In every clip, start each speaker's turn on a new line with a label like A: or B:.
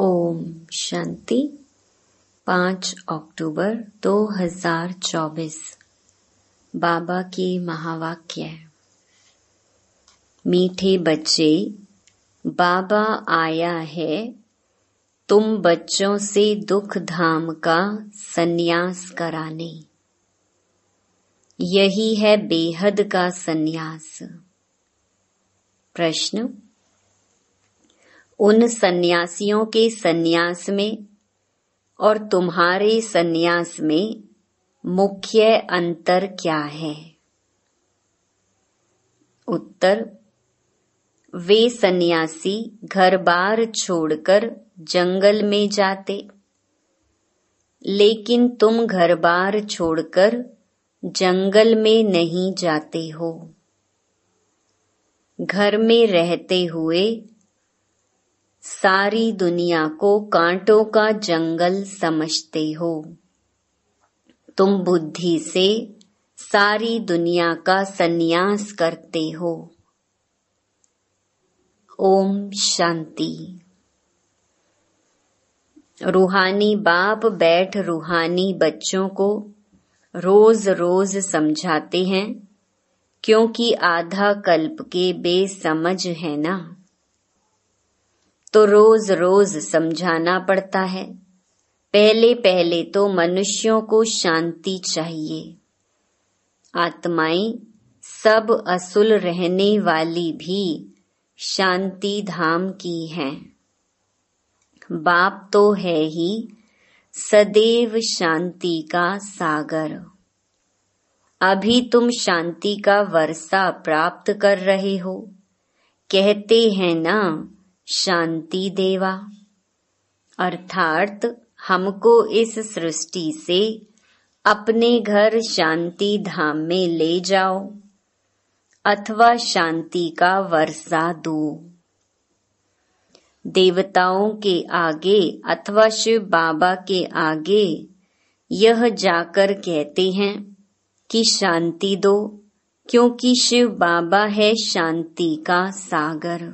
A: ओम शांति पाँच अक्टूबर 2024 बाबा के महावाक्य मीठे बच्चे बाबा आया है तुम बच्चों से दुख धाम का सन्यास कराने यही है बेहद का सन्यास प्रश्न उन सन्यासियों के सन्यास में और तुम्हारे सन्यास में मुख्य अंतर क्या है उत्तर वे सन्यासी घर बार छोड़कर जंगल में जाते लेकिन तुम घर बार छोड़कर जंगल में नहीं जाते हो घर में रहते हुए सारी दुनिया को कांटों का जंगल समझते हो तुम बुद्धि से सारी दुनिया का सन्यास करते हो ओम शांति रूहानी बाप बैठ रूहानी बच्चों को रोज रोज समझाते हैं क्योंकि आधा कल्प के बेसमझ है ना तो रोज रोज समझाना पड़ता है पहले पहले तो मनुष्यों को शांति चाहिए आत्माएं सब असुल रहने वाली भी शांति धाम की हैं बाप तो है ही सदैव शांति का सागर अभी तुम शांति का वर्षा प्राप्त कर रहे हो कहते हैं ना शांति देवा अर्थात हमको इस सृष्टि से अपने घर शांति धाम में ले जाओ अथवा शांति का वर्षा दो देवताओं के आगे अथवा शिव बाबा के आगे यह जाकर कहते हैं कि शांति दो क्योंकि शिव बाबा है शांति का सागर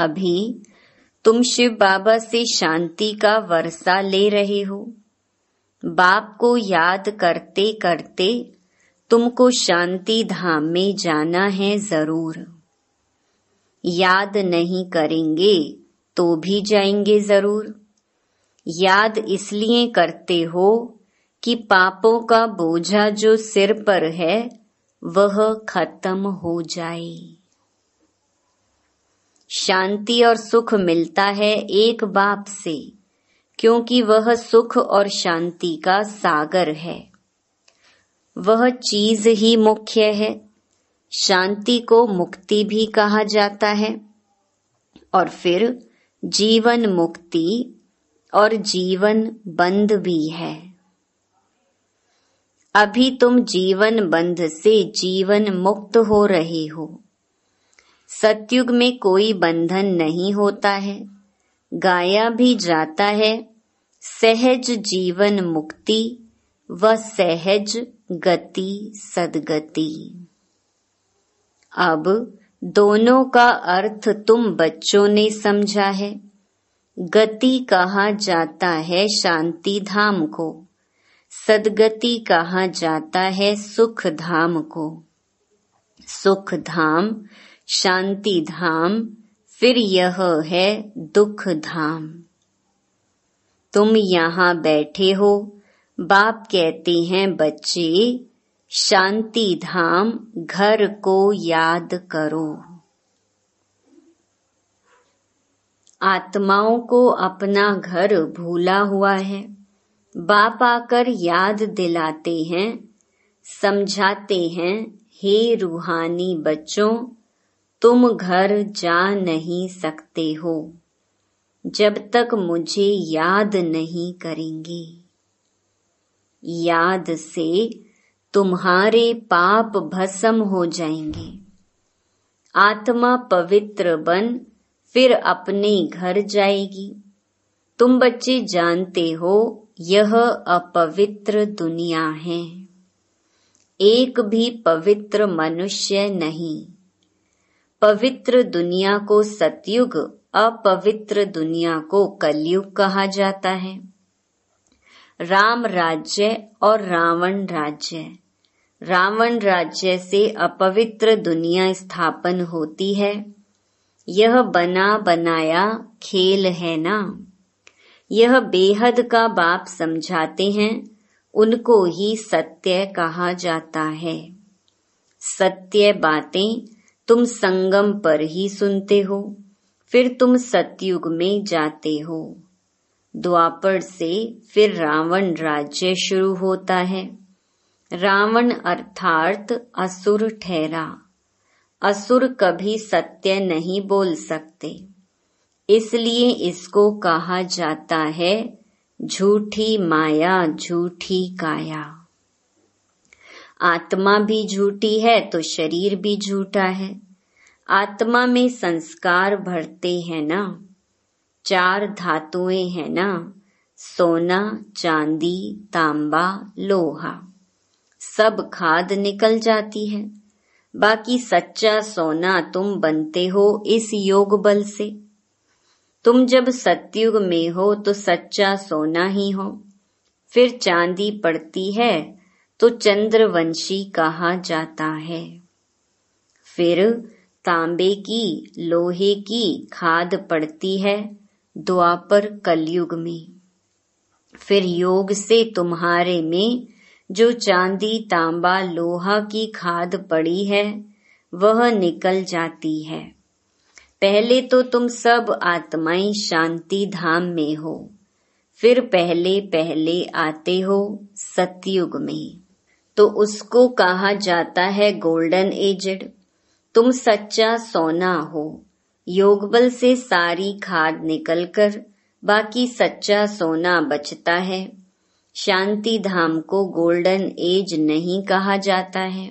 A: अभी तुम शिव बाबा से शांति का वर्षा ले रहे हो बाप को याद करते करते तुमको शांति धाम में जाना है जरूर याद नहीं करेंगे तो भी जाएंगे जरूर याद इसलिए करते हो कि पापों का बोझा जो सिर पर है वह खत्म हो जाए शांति और सुख मिलता है एक बाप से क्योंकि वह सुख और शांति का सागर है वह चीज ही मुख्य है शांति को मुक्ति भी कहा जाता है और फिर जीवन मुक्ति और जीवन बंद भी है अभी तुम जीवन बंध से जीवन मुक्त हो रहे हो सतयुग में कोई बंधन नहीं होता है गाया भी जाता है सहज जीवन मुक्ति व सहज गति सदगति अब दोनों का अर्थ तुम बच्चों ने समझा है गति कहा जाता है शांति धाम को सदगति कहा जाता है सुख धाम को सुख धाम शांति धाम फिर यह है दुख धाम तुम यहाँ बैठे हो बाप कहते हैं बच्चे शांति धाम घर को याद करो आत्माओं को अपना घर भूला हुआ है बाप आकर याद दिलाते हैं समझाते हैं हे रूहानी बच्चों तुम घर जा नहीं सकते हो जब तक मुझे याद नहीं करेंगे याद से तुम्हारे पाप भस्म हो जाएंगे आत्मा पवित्र बन फिर अपने घर जाएगी तुम बच्चे जानते हो यह अपवित्र दुनिया है एक भी पवित्र मनुष्य नहीं पवित्र दुनिया को सतयुग अपवित्र दुनिया को कलयुग कहा जाता है राम राज्य और रावण राज्य रावण राज्य से अपवित्र दुनिया स्थापन होती है यह बना बनाया खेल है ना यह बेहद का बाप समझाते हैं उनको ही सत्य कहा जाता है सत्य बातें तुम संगम पर ही सुनते हो फिर तुम सतयुग में जाते हो द्वापर से फिर रावण राज्य शुरू होता है रावण अर्थात असुर ठहरा असुर कभी सत्य नहीं बोल सकते इसलिए इसको कहा जाता है झूठी माया झूठी काया आत्मा भी झूठी है तो शरीर भी झूठा है आत्मा में संस्कार भरते हैं ना चार धातुएं हैं ना सोना चांदी तांबा लोहा सब खाद निकल जाती है बाकी सच्चा सोना तुम बनते हो इस योग बल से तुम जब सत्युग में हो तो सच्चा सोना ही हो फिर चांदी पड़ती है तो चंद्रवंशी कहा जाता है फिर तांबे की लोहे की खाद पड़ती है द्वापर कलयुग में फिर योग से तुम्हारे में जो चांदी तांबा लोहा की खाद पड़ी है वह निकल जाती है पहले तो तुम सब आत्माएं शांति धाम में हो फिर पहले पहले आते हो सतयुग में तो उसको कहा जाता है गोल्डन एजड तुम सच्चा सोना हो योगबल से सारी खाद निकलकर बाकी सच्चा सोना बचता है शांति धाम को गोल्डन एज नहीं कहा जाता है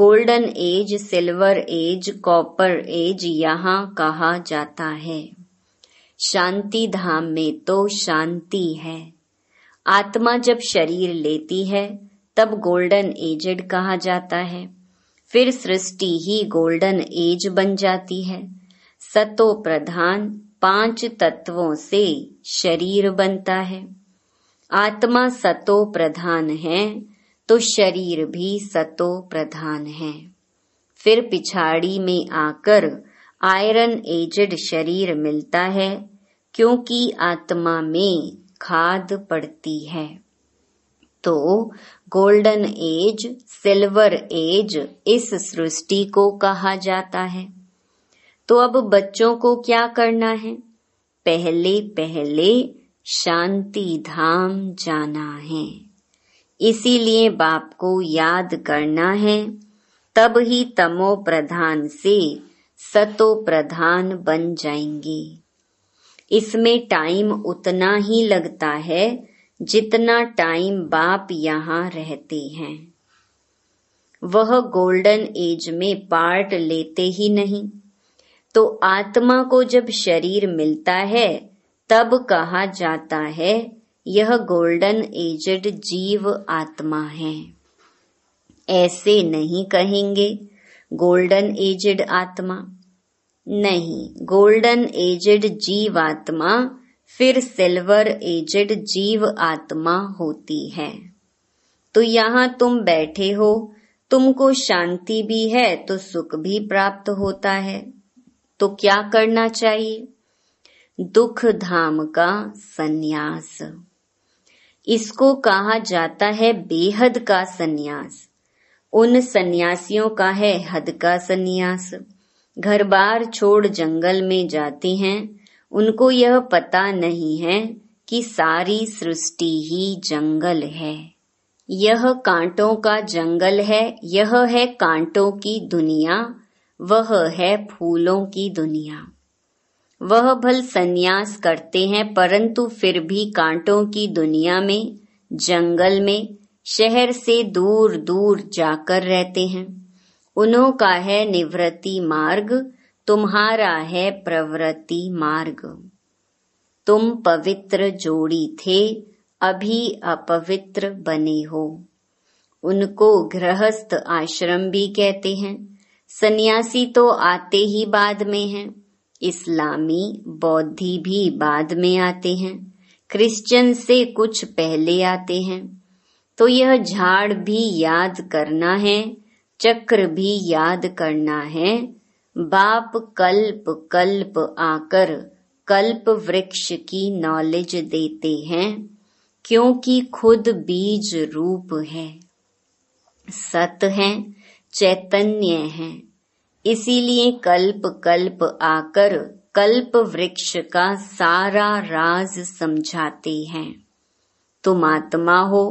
A: golden age silver age copper age यहाँ कहा जाता है शांति धाम में तो शांति है आत्मा जब शरीर लेती है तब गोल्डन एजेड कहा जाता है फिर सृष्टि ही गोल्डन एज बन जाती है सतो प्रधान पांच तत्वों से शरीर बनता है आत्मा सतो प्रधान है तो शरीर भी सतो प्रधान है फिर पिछाड़ी में आकर आयरन एजेड शरीर मिलता है क्योंकि आत्मा में खाद पड़ती है तो गोल्डन एज सिल्वर एज इस सृष्टि को कहा जाता है तो अब बच्चों को क्या करना है पहले पहले शांति धाम जाना है इसीलिए बाप को याद करना है तब ही तमो प्रधान से सतो प्रधान बन जाएंगे इसमें टाइम उतना ही लगता है जितना टाइम बाप यहाँ रहते हैं वह गोल्डन एज में पार्ट लेते ही नहीं तो आत्मा को जब शरीर मिलता है तब कहा जाता है यह गोल्डन एजड जीव आत्मा है ऐसे नहीं कहेंगे गोल्डन एजड आत्मा नहीं गोल्डन एजड जीव आत्मा फिर सिल्वर एजेड जीव आत्मा होती है तो यहाँ तुम बैठे हो तुमको शांति भी है तो सुख भी प्राप्त होता है तो क्या करना चाहिए दुख धाम का सन्यास इसको कहा जाता है बेहद का सन्यास उन सन्यासियों का है हद का सन्यास घर बार छोड़ जंगल में जाते हैं उनको यह पता नहीं है कि सारी सृष्टि ही जंगल है यह कांटों का जंगल है यह है कांटों की दुनिया वह है फूलों की दुनिया वह भल संन्यास करते हैं परंतु फिर भी कांटों की दुनिया में जंगल में शहर से दूर दूर जाकर रहते हैं उन्हों का है निवृत्ति मार्ग तुम्हारा है प्रवृत्ति मार्ग तुम पवित्र जोड़ी थे अभी अपवित्र बने हो उनको गृहस्थ आश्रम भी कहते हैं सन्यासी तो आते ही बाद में हैं, इस्लामी बौद्धि भी बाद में आते हैं क्रिश्चियन से कुछ पहले आते हैं तो यह झाड़ भी याद करना है चक्र भी याद करना है बाप कल्प कल्प आकर कल्प वृक्ष की नॉलेज देते हैं क्योंकि खुद बीज रूप है सत है चैतन्य है इसीलिए कल्प कल्प आकर कल्प वृक्ष का सारा राज समझाते हैं तुम आत्मा हो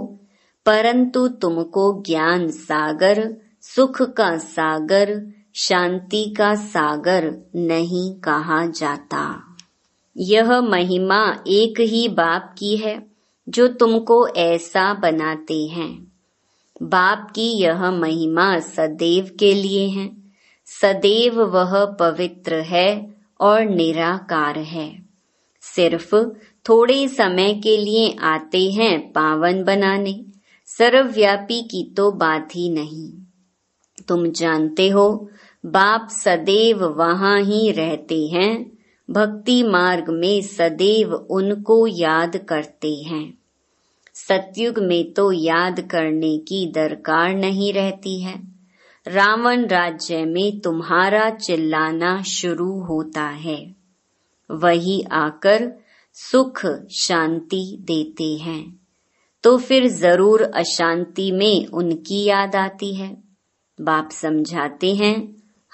A: परंतु तुमको ज्ञान सागर सुख का सागर शांति का सागर नहीं कहा जाता यह महिमा एक ही बाप की है जो तुमको ऐसा बनाते हैं बाप की यह महिमा सदैव के लिए है सदैव वह पवित्र है और निराकार है सिर्फ थोड़े समय के लिए आते हैं पावन बनाने सर्वव्यापी की तो बात ही नहीं तुम जानते हो बाप सदैव वहां ही रहते हैं भक्ति मार्ग में सदैव उनको याद करते हैं सतयुग में तो याद करने की दरकार नहीं रहती है रावण राज्य में तुम्हारा चिल्लाना शुरू होता है वही आकर सुख शांति देते हैं तो फिर जरूर अशांति में उनकी याद आती है बाप समझाते हैं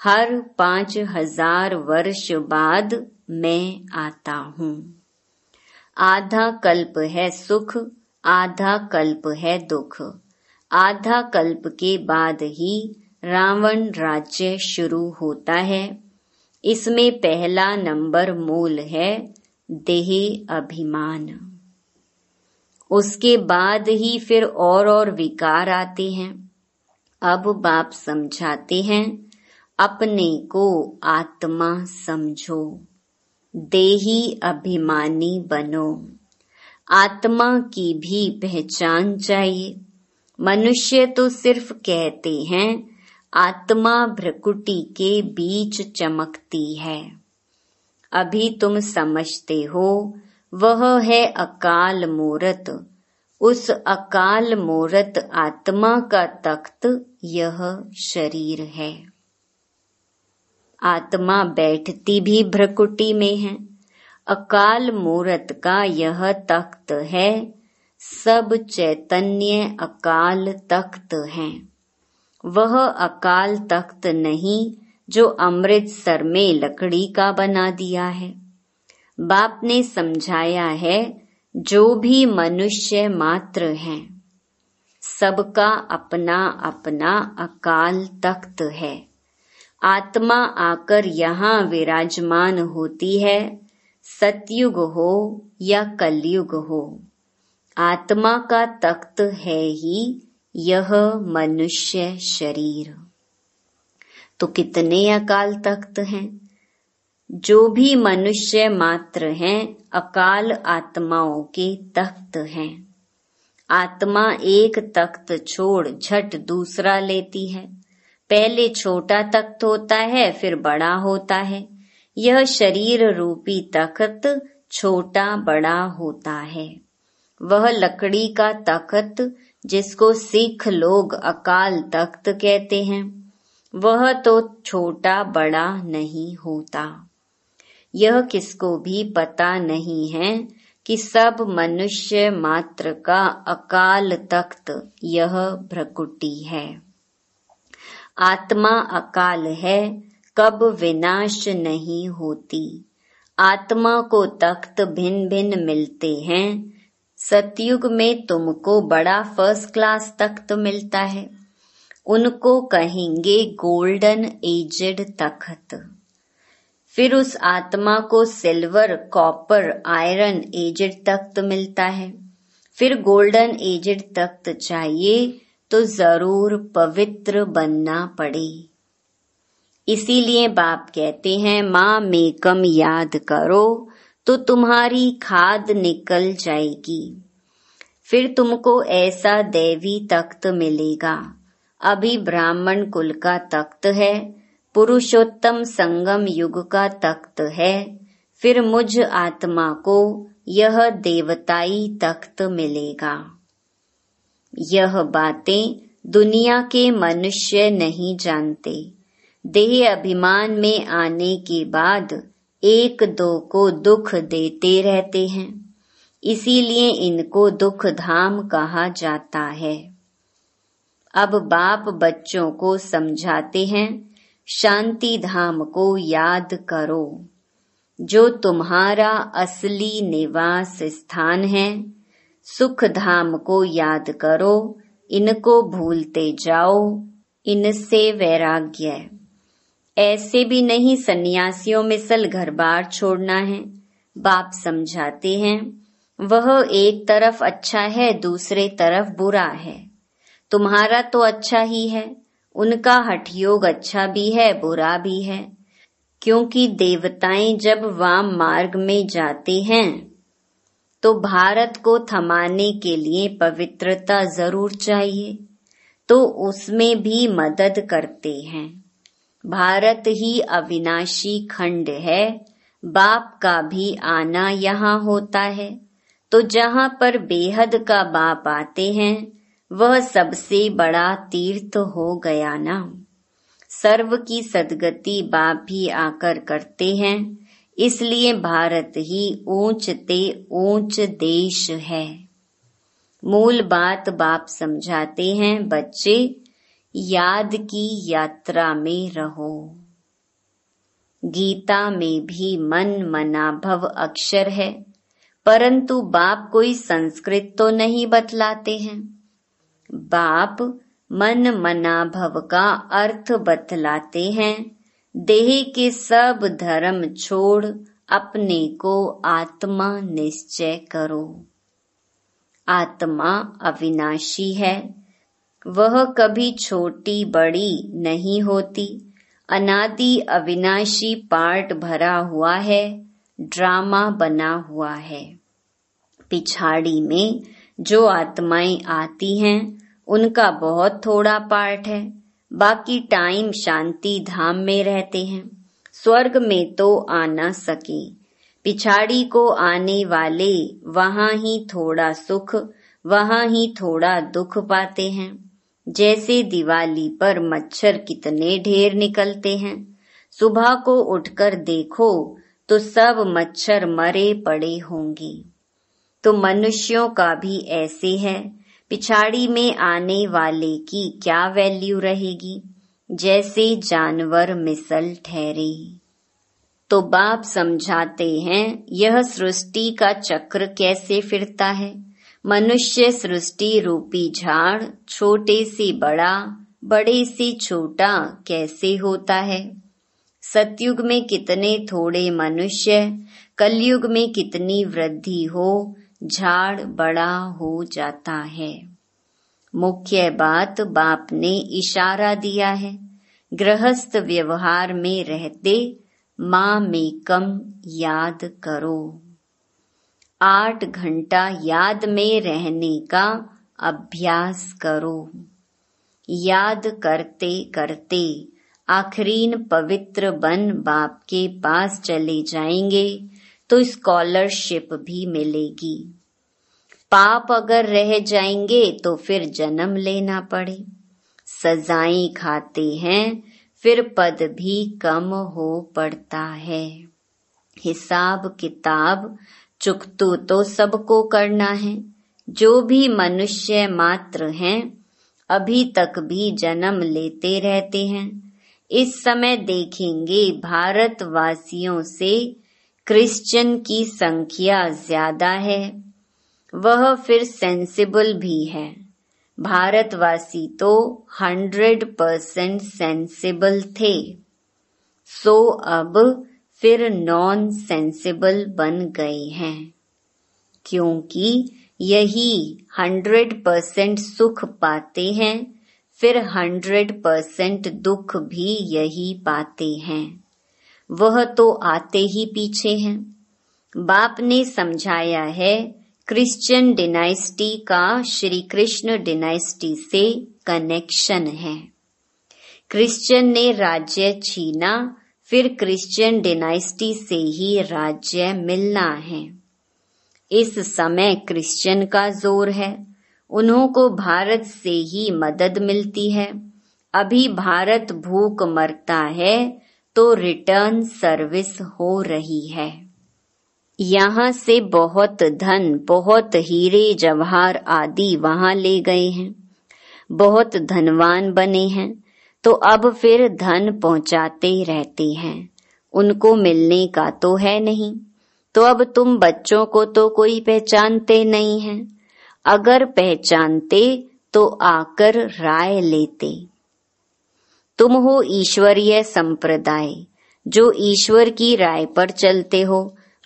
A: हर पांच हजार वर्ष बाद मैं आता हूँ आधा कल्प है सुख आधा कल्प है दुख आधा कल्प के बाद ही रावण राज्य शुरू होता है इसमें पहला नंबर मूल है देह अभिमान उसके बाद ही फिर और और विकार आते हैं अब बाप समझाते हैं अपने को आत्मा समझो देही अभिमानी बनो आत्मा की भी पहचान चाहिए मनुष्य तो सिर्फ कहते हैं आत्मा भ्रकुटी के बीच चमकती है अभी तुम समझते हो वह है अकाल मूरत उस अकाल मूरत आत्मा का तख्त यह शरीर है आत्मा बैठती भी भ्रकुटी में है अकाल मूरत का यह तख्त है सब चैतन्य अकाल तख्त है वह अकाल तख्त नहीं जो अमृतसर में लकड़ी का बना दिया है बाप ने समझाया है जो भी मनुष्य मात्र है सबका अपना अपना अकाल तख्त है आत्मा आकर यहाँ विराजमान होती है सतयुग हो या कलयुग हो आत्मा का तख्त है ही यह मनुष्य शरीर तो कितने अकाल तख्त हैं जो भी मनुष्य मात्र हैं अकाल आत्माओं के तख्त हैं आत्मा एक तख्त छोड़ झट दूसरा लेती है पहले छोटा तख्त होता है फिर बड़ा होता है यह शरीर रूपी तख्त छोटा बड़ा होता है वह लकड़ी का तख्त जिसको सिख लोग अकाल तख्त कहते हैं वह तो छोटा बड़ा नहीं होता यह किसको भी पता नहीं है कि सब मनुष्य मात्र का अकाल तख्त यह भ्रकुटी है आत्मा अकाल है कब विनाश नहीं होती आत्मा को तख्त भिन्न भिन्न मिलते हैं सतयुग में तुमको बड़ा फर्स्ट क्लास तख्त मिलता है उनको कहेंगे गोल्डन एजेड तख्त फिर उस आत्मा को सिल्वर कॉपर आयरन एजेड तख्त मिलता है फिर गोल्डन एजेड तख्त चाहिए तो जरूर पवित्र बनना पड़े इसीलिए बाप कहते हैं माँ मेकम याद करो तो तुम्हारी खाद निकल जाएगी फिर तुमको ऐसा देवी तख्त मिलेगा अभी ब्राह्मण कुल का तख्त है पुरुषोत्तम संगम युग का तख्त है फिर मुझ आत्मा को यह देवताई तख्त मिलेगा यह बातें दुनिया के मनुष्य नहीं जानते देह अभिमान में आने के बाद एक दो को दुख देते रहते हैं इसीलिए इनको दुख धाम कहा जाता है अब बाप बच्चों को समझाते हैं शांति धाम को याद करो जो तुम्हारा असली निवास स्थान है सुख धाम को याद करो इनको भूलते जाओ इनसे वैराग्य ऐसे भी नहीं सन्यासियों में सल घर बार छोड़ना है बाप समझाते हैं वह एक तरफ अच्छा है दूसरे तरफ बुरा है तुम्हारा तो अच्छा ही है उनका हठ योग अच्छा भी है बुरा भी है क्योंकि देवताएं जब वाम मार्ग में जाते हैं तो भारत को थमाने के लिए पवित्रता जरूर चाहिए तो उसमें भी मदद करते हैं भारत ही अविनाशी खंड है बाप का भी आना यहाँ होता है तो जहाँ पर बेहद का बाप आते हैं वह सबसे बड़ा तीर्थ हो गया ना सर्व की सदगति बाप भी आकर करते हैं इसलिए भारत ही ऊंचते ऊंच देश है मूल बात बाप समझाते हैं बच्चे याद की यात्रा में रहो गीता में भी मन मना भव अक्षर है परंतु बाप कोई संस्कृत तो नहीं बतलाते हैं बाप मन मना भव का अर्थ बतलाते हैं देह के सब धर्म छोड़ अपने को आत्मा निश्चय करो आत्मा अविनाशी है वह कभी छोटी बड़ी नहीं होती अनादि अविनाशी पार्ट भरा हुआ है ड्रामा बना हुआ है पिछाड़ी में जो आत्माएं आती हैं उनका बहुत थोड़ा पार्ट है बाकी टाइम शांति धाम में रहते हैं स्वर्ग में तो आ न सके पिछाड़ी को आने वाले वहाँ ही थोड़ा सुख वहाँ ही थोड़ा दुख पाते हैं जैसे दिवाली पर मच्छर कितने ढेर निकलते हैं सुबह को उठकर देखो तो सब मच्छर मरे पड़े होंगे तो मनुष्यों का भी ऐसे है पिछाड़ी में आने वाले की क्या वैल्यू रहेगी जैसे जानवर मिसल ठहरे तो बाप समझाते हैं यह सृष्टि का चक्र कैसे फिरता है मनुष्य सृष्टि रूपी झाड़ छोटे से बड़ा बड़े से छोटा कैसे होता है सतयुग में कितने थोड़े मनुष्य कलयुग में कितनी वृद्धि हो झाड़ बड़ा हो जाता है मुख्य बात बाप ने इशारा दिया है गृहस्थ व्यवहार में रहते माँ में कम याद करो आठ घंटा याद में रहने का अभ्यास करो याद करते करते आखरीन पवित्र बन बाप के पास चले जाएंगे तो स्कॉलरशिप भी मिलेगी पाप अगर रह जाएंगे तो फिर जन्म लेना पड़े सजाएं खाते हैं फिर पद भी कम हो पड़ता है हिसाब किताब चुकतू तो सबको करना है जो भी मनुष्य मात्र हैं अभी तक भी जन्म लेते रहते हैं इस समय देखेंगे भारतवासियों से क्रिश्चियन की संख्या ज्यादा है वह फिर सेंसिबल भी है भारतवासी तो हंड्रेड परसेंट सेंसिबल थे सो अब फिर नॉन सेंसिबल बन गए हैं क्योंकि यही हंड्रेड परसेंट सुख पाते हैं फिर हंड्रेड परसेंट दुख भी यही पाते हैं वह तो आते ही पीछे हैं बाप ने समझाया है क्रिश्चियन डिनाइस्टी का श्री कृष्ण डिनाइस्टी से कनेक्शन है क्रिश्चियन ने राज्य छीना फिर क्रिश्चियन डिनाइस्टी से ही राज्य मिलना है इस समय क्रिश्चियन का जोर है उन्हों को भारत से ही मदद मिलती है अभी भारत भूख मरता है तो रिटर्न सर्विस हो रही है यहाँ से बहुत धन बहुत हीरे जवाहर आदि वहां ले गए हैं बहुत धनवान बने हैं तो अब फिर धन पहुंचाते रहते हैं उनको मिलने का तो है नहीं तो अब तुम बच्चों को तो कोई पहचानते नहीं है अगर पहचानते तो आकर राय लेते तुम हो ईश्वरीय संप्रदाय जो ईश्वर की राय पर चलते हो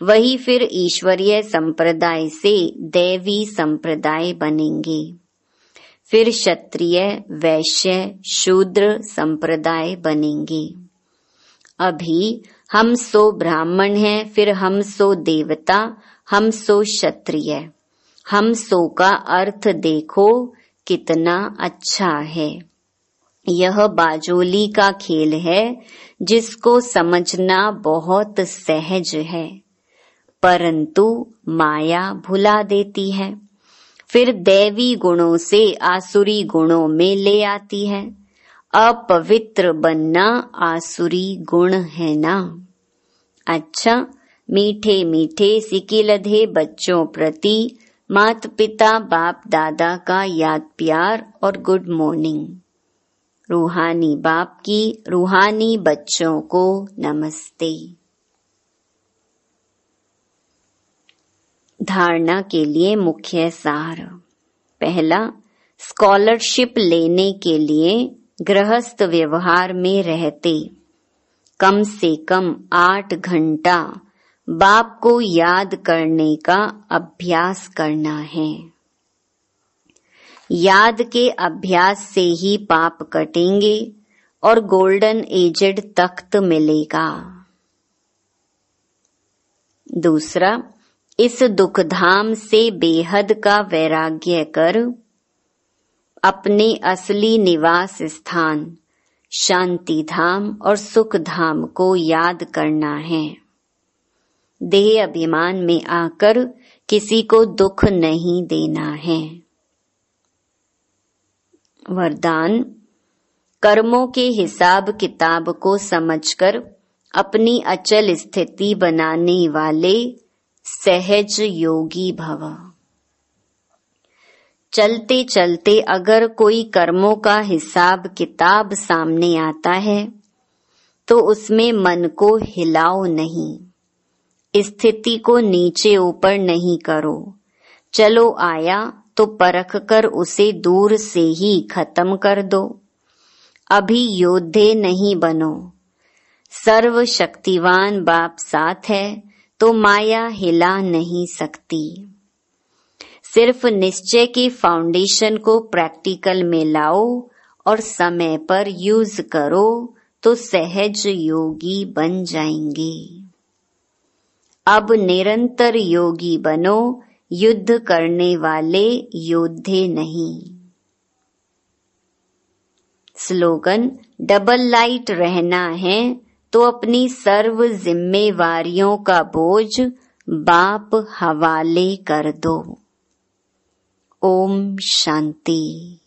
A: वही फिर ईश्वरीय संप्रदाय से दैवी संप्रदाय बनेंगे फिर क्षत्रिय वैश्य शूद्र संप्रदाय बनेंगे अभी हम सो ब्राह्मण हैं फिर हम सो देवता हम सो क्षत्रिय हम सो का अर्थ देखो कितना अच्छा है यह बाजोली का खेल है जिसको समझना बहुत सहज है परंतु माया भुला देती है फिर दैवी गुणों से आसुरी गुणों में ले आती है अपवित्र बनना आसुरी गुण है ना अच्छा मीठे मीठे सिकिलधे बच्चों प्रति मात पिता बाप दादा का याद प्यार और गुड मॉर्निंग रूहानी बाप की रूहानी बच्चों को नमस्ते धारणा के लिए मुख्य सार पहला स्कॉलरशिप लेने के लिए गृहस्थ व्यवहार में रहते कम से कम आठ घंटा बाप को याद करने का अभ्यास करना है याद के अभ्यास से ही पाप कटेंगे और गोल्डन एजेड तख्त मिलेगा दूसरा इस दुखधाम से बेहद का वैराग्य कर अपने असली निवास स्थान शांति धाम और सुख धाम को याद करना है देह अभिमान में आकर किसी को दुख नहीं देना है वरदान कर्मों के हिसाब किताब को समझकर अपनी अचल स्थिति बनाने वाले सहज योगी भव चलते चलते अगर कोई कर्मों का हिसाब किताब सामने आता है तो उसमें मन को हिलाओ नहीं स्थिति को नीचे ऊपर नहीं करो चलो आया तो परख कर उसे दूर से ही खत्म कर दो अभी योद्धे नहीं बनो सर्व शक्तिवान बाप साथ है तो माया हिला नहीं सकती सिर्फ निश्चय की फाउंडेशन को प्रैक्टिकल में लाओ और समय पर यूज करो तो सहज योगी बन जाएंगे अब निरंतर योगी बनो युद्ध करने वाले योद्धे नहीं स्लोगन डबल लाइट रहना है तो अपनी सर्व जिम्मेवारियों का बोझ बाप हवाले कर दो ओम शांति